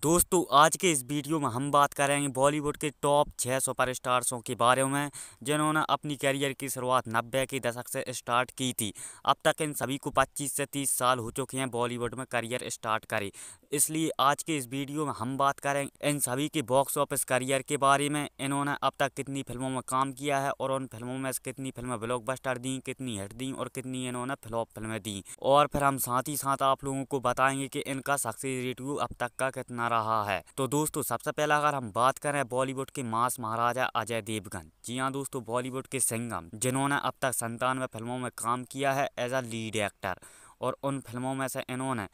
दोस्तों आज के इस वीडियो में हम बात करेंगे बॉलीवुड के टॉप छः सुपर स्टार्सों के बारे में जिन्होंने अपनी करियर की शुरुआत नब्बे के दशक से स्टार्ट की थी अब तक इन सभी को 25 से 30 साल हो चुके हैं बॉलीवुड में करियर स्टार्ट करे इसलिए आज के इस वीडियो में हम बात करेंगे इन सभी के बॉक्स ऑफिस करियर के बारे में इन्होंने अब तक कितनी फिल्मों में काम किया है और उन फिल्मों में कितनी फिल्में बस्टर दी कितनी हिट दी और कितनी इन्होंने फ्लॉप फिल्में दी और फिर हम साथ ही साथ आप लोगों को बताएंगे कि इनका सक्सेस रेटियो अब तक का कितना बना रहा है तो दोस्तों सबसे पहला अगर हम बात करें बॉलीवुड के मास महाराजा अजय देवगन जी हाँ दोस्तों बॉलीवुड के सिंगम जिन्होंने अब तक संतानवे फिल्मों में काम किया है एज अ लीड एक्टर और उन फिल्मों में से इन्होंने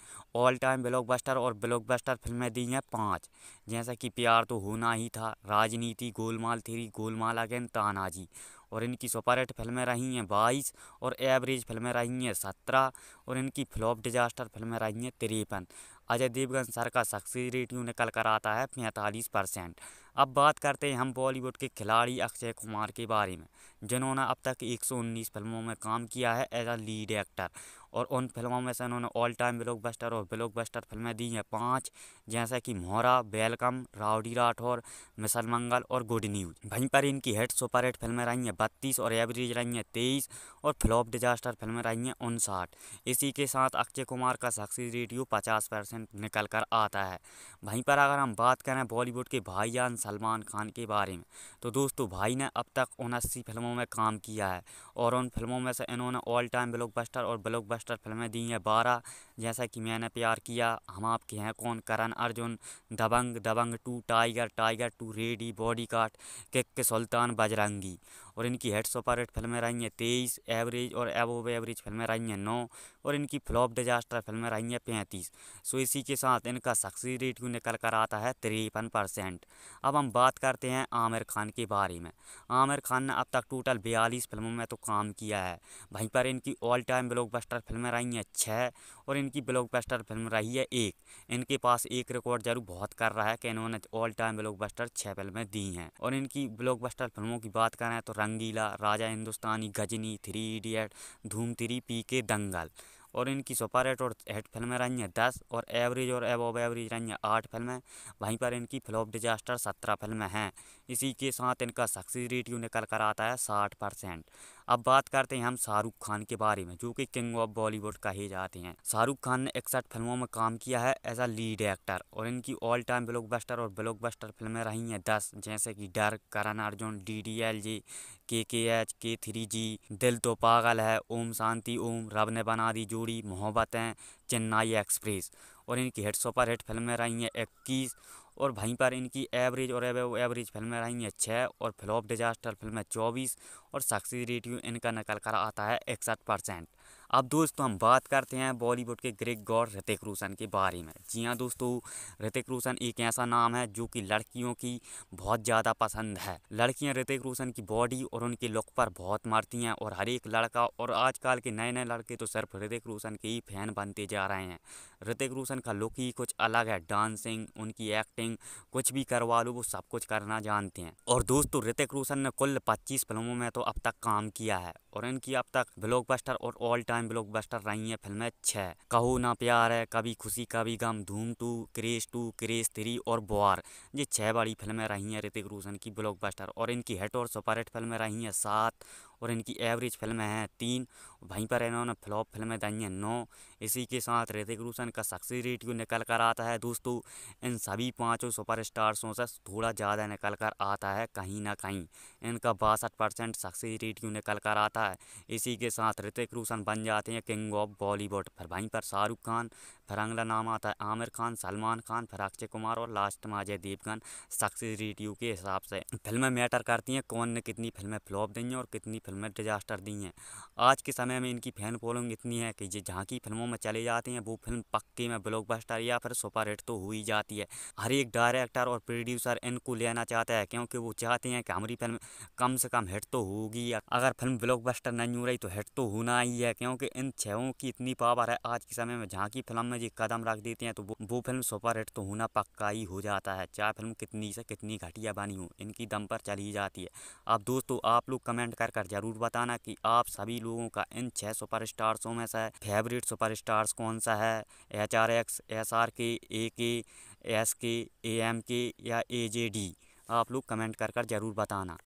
ऑल टाइम ब्लॉकबस्टर और ब्लॉकबस्टर फिल्में दी हैं पांच जैसा कि प्यार तो होना ही था राजनीति गोलमाल थ्री गोलमाल अगेन तानाजी और इनकी सुपरहिट फिल्में रही हैं बाईस और एवरेज फिल्में रही हैं सत्रह और इनकी फ्लॉप डिजास्टर फिल्में रही हैं तिरपन अजय देवगन सर का सक्सेस रेट कर कराता है पैंतालीस परसेंट अब बात करते हैं हम बॉलीवुड के खिलाड़ी अक्षय कुमार के बारे में जिन्होंने अब तक 119 फिल्मों में काम किया है एज अ लीड एक्टर और उन फिल्मों में से उन्होंने ऑल टाइम ब्लॉकबस्टर और ब्लॉकबस्टर फिल्में दी हैं पांच जैसे कि Mohra welcome rowdy Rathore mission Mangal और गुड न्यूज वहीं पर इनकी हिट सुपर हिट फिल्में रही हैं बत्तीस और एवरेज रही हैं तेईस और फ्लॉप डिजास्टर फिल्में रही हैं उनसाठ इसी के साथ अक्षय कुमार का सक्सेस रेडियो पचास परसेंट निकल कर आता है वहीं पर अगर हम बात करें बॉलीवुड के भाईजान सलमान खान के बारे में तो दोस्तों भाई ने अब तक उनासी फिल्मों में काम किया है और उन फिल्मों में से इन्होंने ऑल टाइम ब्लॉकबस्टर और ब्लॉकबस्टर फिल्में दी हैं बारह जैसा कि मैंने प्यार किया हम Aapke Hain Koun Karan Arjun Dabangg Dabangg two tiger tiger two ready bodyguard kick के सुल्तान बजरंगी और इनकी हेड सुपर हिट फिल्में रही हैं तेईस एवरेज और एवोब एवरेज फिल्में रही हैं नौ और इनकी फ्लॉप डिजास्टर फिल्में रही हैं पैंतीस सो इसी के साथ इनका सक्सेस रेट क्यों निकल कर आता है तिरपन परसेंट अब हम बात करते हैं आमिर खान के बारे में आमिर खान ने अब तक टोटल बयालीस फिल्मों में तो काम किया है वहीं पर इनकी ऑल टाइम ब्लॉकबस्टर फिल्में रही हैं छः और इनकी ब्लॉकबस्टर फिल्म रही है एक इनके पास एक रिकॉर्ड जरूर बहुत कर रहा है कि इन्होंने ऑल टाइम ब्लॉकबस्टर छः फिल्में दी हैं और इनकी ब्लॉकबस्टर फिल्मों की बात करें तो Rangeela Raja Hindustani Ghajini three idiot Dhoom three P K Dangal और इनकी सुपर हिट और हिट फिल्में रही हैं दस और एवरेज और एबव एवरेज रही हैं आठ फिल्में वहीं पर इनकी फ्लॉप डिजास्टर सत्रह फिल्में हैं इसी के साथ इनका सक्सेस रेटियो निकल कर आता है साठ परसेंट अब बात करते हैं हम शाहरुख खान के बारे में जो कि किंग ऑफ बॉलीवुड कहे जाते हैं शाहरुख खान ने इकसठ फिल्मों में काम किया है एज अ लीड एक्टर और इनकी ऑल टाइम ब्लॉकबस्टर और ब्लॉकबस्टर फिल्में रही हैं दस जैसे कि Darr Karan Arjun D D L J के के एच के थ्री जी दिल तो पागल है ओम शांति ओम रब ने बना दी जोड़ी मोहब्बतें चेन्नई एक्सप्रेस और इनकी हिट सुपर हिट फिल्में रही हैं इक्कीस और वहीं पर इनकी एवरेज और एवरेज फिल्में रही हैं छः और फ्लॉप डिजास्टर फिल्में चौबीस और सक्सेस रेटियो इनका नकल कर आता है इकसठ परसेंट अब दोस्तों हम बात करते हैं बॉलीवुड के ग्रेग गॉड ऋतिक रोशन के बारे में जी हाँ दोस्तों ऋतिक रोशन एक ऐसा नाम है जो कि लड़कियों की बहुत ज़्यादा पसंद है लड़कियाँ ऋतिक रोशन की बॉडी और उनके लुक पर बहुत मारती हैं और हर एक लड़का और आजकल के नए नए लड़के तो सिर्फ ऋतिक रोशन के ही फैन बनते जा रहे हैं ऋतिक रोशन का लुक ही कुछ अलग है डांसिंग उनकी एक्टिंग कुछ भी करवा लो वो सब कुछ करना जानते हैं और दोस्तों ऋतिक रोशन ने कुल पच्चीस फिल्मों में तो अब तक काम किया है और इनकी अब तक ब्लॉकबस्टर और ऑल टाइम ब्लॉकबस्टर रही हैं फिल्में छः कहो ना प्यार है कभी खुशी कभी गम धूम टू क्रेज टू क्रेज थ्री और बुआर ये छः बड़ी फिल्में रही हैं ऋतिक रोशन की ब्लॉकबस्टर और इनकी हिट और सुपरहिट फिल्में रही हैं सात और इनकी एवरेज फिल्में हैं तीन वहीं पर इन्होंने फ्लॉप फिल्में दाई हैं नौ इसी के साथ ऋतिक रोशन का सक्सेस रेटियो निकल कर आता है दोस्तों इन सभी पाँचों सुपर स्टार्सों से थोड़ा ज़्यादा निकल कर आता है कहीं ना कहीं इनका बासठ परसेंट सक्सेस रेटियो निकल कर आता है इसी के साथ ऋतिक रोशन बन जाते हैं किंग ऑफ बॉलीवुड फिर वहीं पर शाहरुख खान फिर अंगला नाम आता है आमिर खान सलमान खान फिर अक्षय कुमार और लास्ट में अजय देवगन सक्सेस रेटियो के हिसाब से फिल्में मैटर करती हैं कौन ने कितनी फिल्में फ्लॉप दी हैं और कितनी फिल्में डिजास्टर दी हैं आज के समय में इनकी फैन फॉलोइंग इतनी है कि ये जहाँ की फिल्मों में चले जाते हैं वो फिल्म पक्के में ब्लॉकबस्टर या फिर सुपर हिट तो हो ही जाती है हर एक डायरेक्टर और प्रोड्यूसर इनको लेना चाहता है क्योंकि वो चाहते हैं कि हमारी फिल्म कम से कम हिट तो होगी अगर फिल्म बस्टर नहीं हो रही तो हिट तो होना ही है क्योंकि इन छहों की इतनी पावर है आज के समय में जहाँ की फिल्म में ये कदम रख देते हैं तो वो, फिल्म सुपर हिट तो होना पक्का ही हो जाता है चाहे फिल्म कितनी से कितनी घटिया बनी हो इनकी दम पर चली जाती है अब दोस्तों आप लोग कमेंट कर कर ज़रूर बताना कि आप सभी लोगों का इन छः सुपर स्टार्सों में से फेवरेट सुपर स्टार्स कौन सा है H R X S R K A के एस के ए एम के या ए जे डी आप लोग कमेंट कर कर ज़रूर बताना